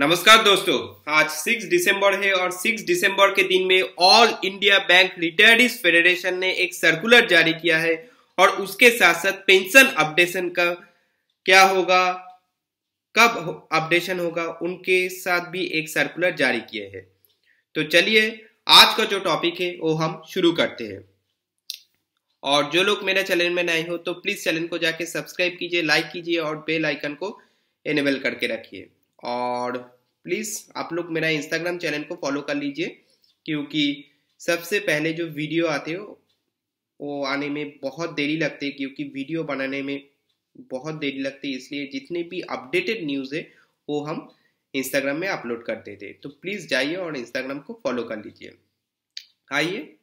नमस्कार दोस्तों आज 6 दिसंबर है और 6 दिसंबर के दिन में all India bank retired federation ने एक सर्कुलर जारी किया है और उसके साथ साथ पेंशन अपडेशन का क्या होगा कब अपडेशन होगा उनके साथ भी एक सर्कुलर जारी किए हैं तो चलिए आज का जो टॉपिक है वो हम शुरू करते हैं और जो लोग मेरे चैनल में नए हो तो प्लीज चैनल को जाके सब्सक्राइब कीजिए लाइक कीजिए और बेल आइकन को एनेबल करके रखिए और प्लीज़ आप लोग मेरा इंस्टाग्राम चैनल को फॉलो कर लीजिए क्योंकि सबसे पहले जो वीडियो आते हो वो आने में बहुत देरी लगती है क्योंकि वीडियो बनाने में बहुत देरी लगती है इसलिए जितने भी अपडेटेड न्यूज़ है वो हम इंस्टाग्राम में अपलोड कर देते तो प्लीज़ जाइए और इंस्टाग्राम को फॉलो कर लीजिए आइए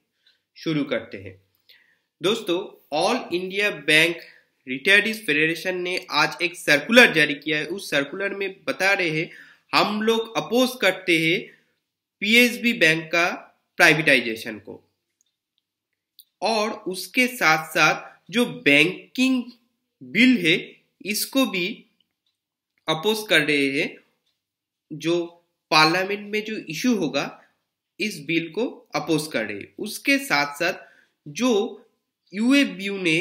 शुरू करते हैं दोस्तों all India bank retirees federation ने आज एक सर्कुलर जारी किया है उस सर्कुलर में बता रहे हैं हम लोग अपोज करते हैं पीएसबी बैंक का प्राइवेटाइजेशन को और उसके साथ साथ जो बैंकिंग बिल है इसको भी अपोज कर रहे हैं जो पार्लियामेंट में जो इश्यू होगा इस बिल को अपोज कर रहे हैं उसके साथ साथ जो यूएबीयू ने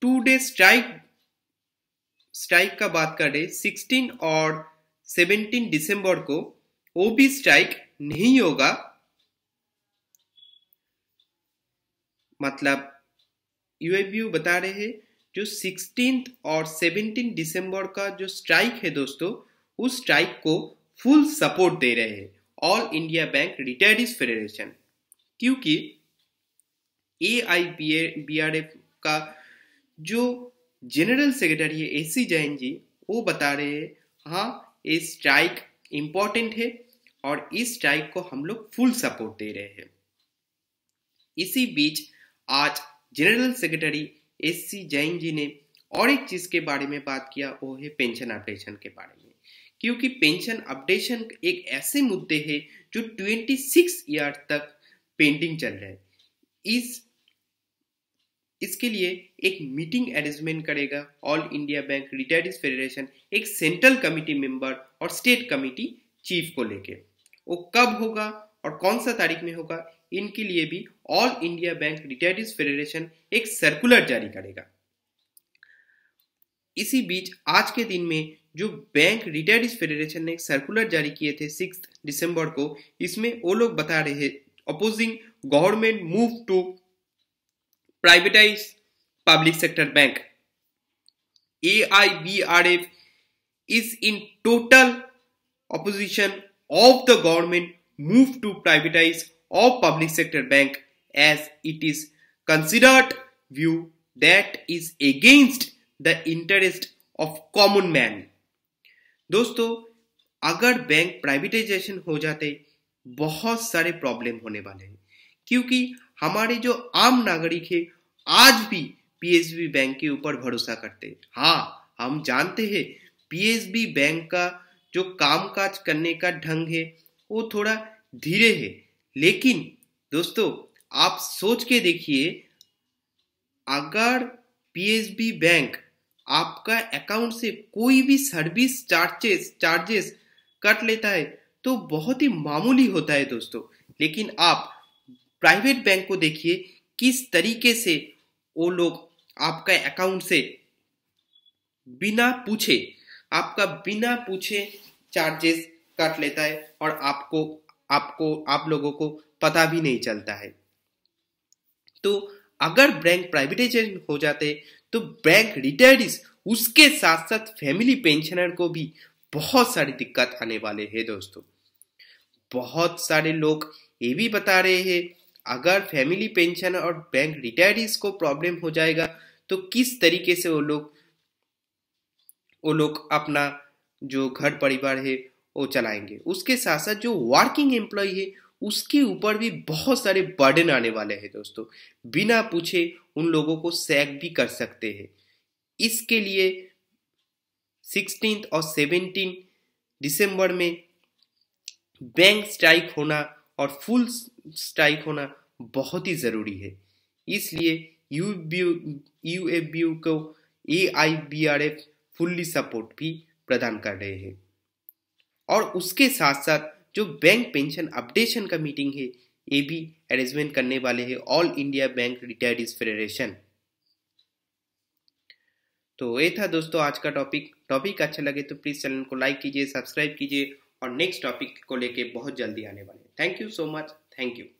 टू डे स्ट्राइक स्ट्राइक का बात करें 16 और 17 दिसंबर को वो भी स्ट्राइक नहीं होगा मतलब यूएबीयू बता रहे हैं जो 16 और 17 दिसंबर का जो स्ट्राइक है दोस्तों उस स्ट्राइक को फुल सपोर्ट दे रहे हैं all India bank retire federation क्योंकि A I B R F का जो जनरल सेक्रेटरी है एसी जैन जी वो बता रहे हैं हाँ ये स्ट्राइक इम्पोर्टेंट है और इस स्ट्राइक को हम लोग फुल सपोर्ट दे रहे हैं इसी बीच आज general secretary S C Jain ji ने और एक चीज के बारे में बात किया वो है पेंशन अपडेशन के बारे में क्योंकि पेंशन अपडेशन एक ऐसे मुद्दे है जो 26 ईयर तक पेंडिंग चल रहा है इस इसके लिए एक मीटिंग अरेंजमेंट करेगा all India bank retire federation एक सेंट्रल कमिटी मेंबर और स्टेट कमिटी चीफ को लेके वो कब होगा और कौन सा तारीख में होगा इनके लिए भी all India bank retire federation एक सर्कुलर जारी करेगा इसी बीच आज के दिन में जो बैंक रिटायर फेडरेशन ने सर्कुलर जारी किए थे सिक्स दिसंबर को इसमें वो लोग बता रहे opposing government move to privatise public sector bank A I B R F is in total opposition of the government move to privatise of public sector bank as it is considered view that is against the interest of common man दोस्तों अगर bank privatisation हो जाते बहुत सारे problem होने वाले हैं क्योंकि हमारे जो आम नागरिक है आज भी पीएसबी बैंक के ऊपर भरोसा करते हैं हाँ हम जानते हैं पीएसबी बैंक का जो कामकाज करने का ढंग है वो थोड़ा धीरे है लेकिन दोस्तों आप सोच के देखिए अगर पीएसबी बैंक आपका अकाउंट से कोई भी सर्विस चार्जेस चार्जेस कट लेता है तो बहुत ही मामूली होता है दोस्तों लेकिन आप प्राइवेट बैंक को देखिए किस तरीके से वो लोग आपका अकाउंट से बिना पूछे आपका बिना पूछे चार्जेस काट लेता है और आपको आपको आप लोगों को पता भी नहीं चलता है तो अगर बैंक प्राइवेटाइजेशन हो जाते तो बैंक रिटायर्ड उसके साथ साथ फैमिली पेंशनर को भी बहुत सारी दिक्कत आने वाले हैं दोस्तों बहुत सारे लोग ये भी बता रहे हैं अगर फैमिली पेंशन और बैंक रिटायरीज को प्रॉब्लम हो जाएगा तो किस तरीके से वो लोग वो लोग अपना जो घर परिवार है वो चलाएंगे उसके साथ साथ जो वर्किंग एम्प्लॉय है उसके ऊपर भी बहुत सारे बर्डन आने वाले हैं दोस्तों बिना पूछे उन लोगों को सैक भी कर सकते हैं इसके लिए सिक्सटीन और सेवेंटीन दिसंबर में बैंक स्ट्राइक होना और फुल स्ट्राइक होना बहुत ही ज़रूरी है इसलिए U U F B U को A I B R F fully support भी प्रदान कर रहे हैं और उसके साथ साथ जो बैंक पेंशन अपडेशन का मीटिंग है ये भी अरेंजमेंट करने वाले हैं all India bank retired federation तो ये था दोस्तों आज का टॉपिक टॉपिक अच्छा लगे तो प्लीज़ चैनल को लाइक कीजिए सब्सक्राइब कीजिए और नेक्स्ट टॉपिक को लेके बहुत जल्दी आने वाले thank you so much thank you